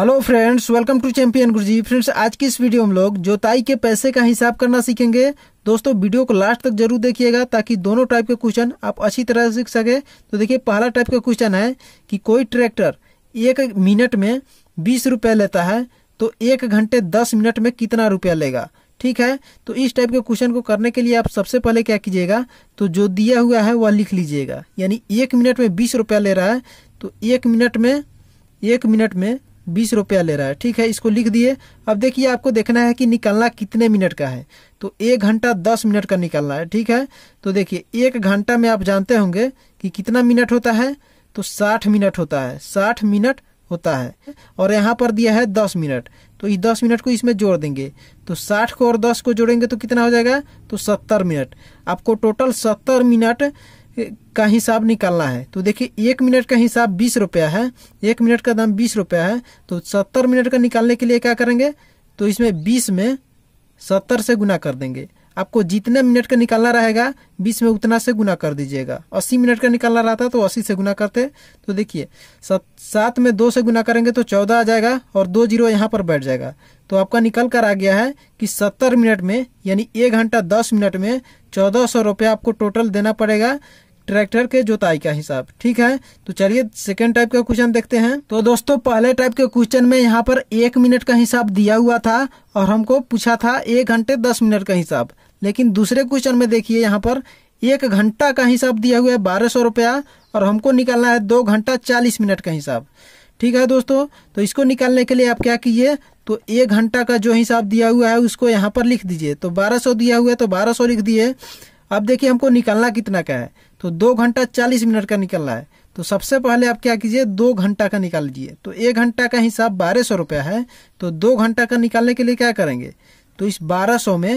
hello friends welcome to champion Guruji friends आज की इस वीडियो में लोग जोताई के पैसे का हिसाब करना सीखेंगे दोस्तों वीडियो को लास्ट तक जरूर देखिएगा ताकि दोनों टाइप के क्वेश्चन आप अच्छी तरह से सीख सके तो देखिए पहला टाइप का क्वेश्चन है कि कोई ट्रैक्टर एक मिनट में बीस रुपये लेता है तो एक घंटे दस मिनट में कितना रुपया लेगा ठीक है तो इस टाइप के क्वेश्चन को करने के लिए आप सबसे पहले क्या कीजिएगा तो जो दिया हुआ है वह लिख लीजिएगा यानी एक मिनट में बीस रुपया ले रहा है तो एक मिनट में एक मिनट में बीस रुपया ले रहा है ठीक है इसको लिख दिए अब देखिए आपको देखना है कि निकालना कितने मिनट का है तो एक घंटा दस मिनट का निकालना है ठीक है तो देखिए एक घंटा में आप जानते होंगे कि कितना मिनट होता है तो साठ मिनट होता है साठ मिनट होता है और यहाँ पर दिया है दस मिनट तो इस दस मिनट को इसमें जोड़ देंगे तो साठ को और दस को जोड़ेंगे तो कितना हो जाएगा तो सत्तर मिनट आपको टोटल सत्तर मिनट का हिसाब निकालना है तो देखिए एक मिनट का हिसाब बीस रुपया है एक मिनट का दाम बीस रुपया है तो सत्तर मिनट का निकालने के लिए क्या करेंगे तो इसमें बीस में सत्तर से गुना कर देंगे आपको जितने मिनट का निकालना रहेगा बीस में उतना से गुना कर दीजिएगा अस्सी मिनट का निकालना रहता तो अस्सी से गुना करते तो देखिए सात में दो से गुना करेंगे तो चौदह आ जाएगा और दो जीरो यहाँ पर बैठ जाएगा तो आपका निकल कर आ गया है कि सत्तर मिनट में यानी एक घंटा दस मिनट में चौदह सौ रुपया आपको टोटल देना पड़ेगा ट्रैक्टर के जोताई का हिसाब ठीक है तो चलिए सेकेंड टाइप का क्वेश्चन देखते हैं तो दोस्तों पहले टाइप के क्वेश्चन में यहाँ पर एक मिनट का हिसाब दिया हुआ था और हमको पूछा था एक घंटे दस मिनट का हिसाब लेकिन दूसरे क्वेश्चन में देखिए यहाँ पर एक घंटा का हिसाब दिया हुआ है बारह सौ रुपया और हमको निकालना है दो घंटा चालीस मिनट का हिसाब ठीक है दोस्तों तो इसको निकालने के लिए आप क्या कीजिए तो एक घंटा का जो हिसाब दिया हुआ है उसको यहाँ पर लिख दीजिए तो बारह सौ दिया हुआ है तो बारह सौ लिख दिए अब देखिए हमको निकालना कितना का है तो दो घंटा चालीस मिनट का निकलना है तो सबसे पहले आप क्या कीजिए दो घंटा का निकाल लीजिए तो एक घंटा का हिसाब बारह सौ रुपया है तो दो घंटा का निकालने के लिए क्या करेंगे तो इस बारह सौ में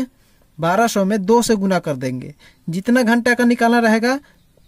बारह सौ में दो से गुना कर देंगे जितना घंटा का निकालना रहेगा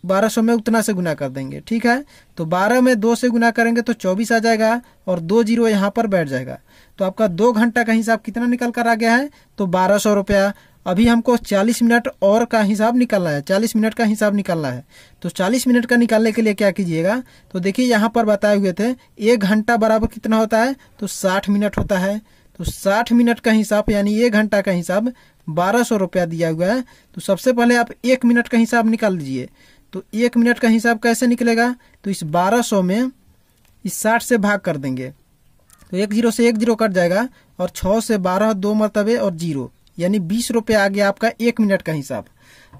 बारह सौ में उतना से गुना कर देंगे ठीक है तो बारह में दो से गुना करेंगे तो चौबीस आ जाएगा और दो जीरो यहाँ पर बैठ जाएगा तो आपका दो घंटा का हिसाब कितना निकल कर आ गया है तो बारह सौ रुपया अभी हमको 40 मिनट और का हिसाब निकालना है 40 मिनट का हिसाब निकालना है तो 40 मिनट का निकालने के लिए क्या कीजिएगा तो देखिए यहाँ पर बताए हुए थे एक घंटा बराबर कितना होता है तो 60 मिनट होता है तो साठ मिनट का हिसाब यानी एक घंटा का हिसाब बारह सौ रुपया दिया हुआ है तो सबसे पहले आप एक मिनट का हिसाब निकाल लीजिए तो एक मिनट का हिसाब कैसे निकलेगा तो इस बारह सौ में इस साठ से भाग कर देंगे तो एक जीरो से एक जीरो कट जाएगा और छः से बारह दो मरतबे और जीरो यानी बीस रुपये आ गया आपका एक मिनट का हिसाब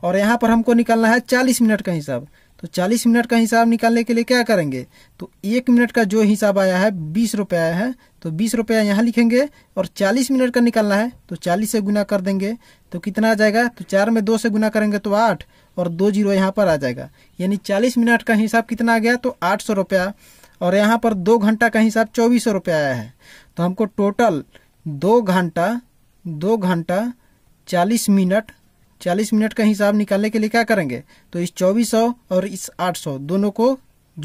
और यहाँ पर हमको निकालना है चालीस मिनट का हिसाब तो 40 मिनट का हिसाब निकालने के लिए क्या करेंगे तो एक मिनट का जो हिसाब आया है बीस रुपया है तो बीस रुपया यहाँ लिखेंगे और 40 मिनट का निकालना है तो 40 से गुना कर देंगे तो कितना आ जाएगा तो चार में दो से गुना करेंगे तो आठ और दो जीरो यहाँ पर आ जाएगा यानी 40 मिनट का हिसाब कितना आ गया तो आठ सौ रुपया और यहाँ पर दो घंटा का हिसाब चौबीस सौ रुपया आया है तो हमको टोटल दो घंटा दो घंटा चालीस मिनट चालीस मिनट का हिसाब निकालने के लिए क्या करेंगे तो इस चौबीस सौ और इस आठ सौ दोनों को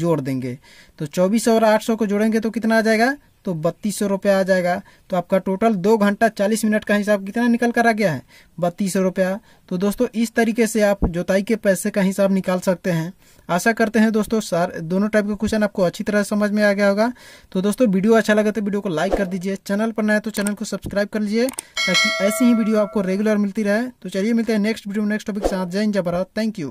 जोड़ देंगे तो चौबीस सौ और आठ सौ को जोड़ेंगे तो कितना आ जाएगा तो बत्तीस सौ रुपया आ जाएगा तो आपका टोटल दो घंटा चालीस मिनट का हिसाब कितना निकल कर आ गया है बत्तीस सौ रुपया तो दोस्तों इस तरीके से आप जोताई के पैसे का हिसाब निकाल सकते हैं आशा करते हैं दोस्तों सार दोनों टाइप के क्वेश्चन आपको अच्छी तरह समझ में आ गया होगा तो दोस्तों वीडियो अच्छा लगा तो वीडियो को लाइक कर दीजिए चैनल पर नए तो चैनल को सब्सक्राइब कर लीजिए ताकि ऐसी ही वीडियो आपको रेगुलर मिलती रहे तो चलिए मिलते हैं नेक्स्ट वीडियो नेक्स्ट टॉपिक के साथ जय जय भारत थैंक यू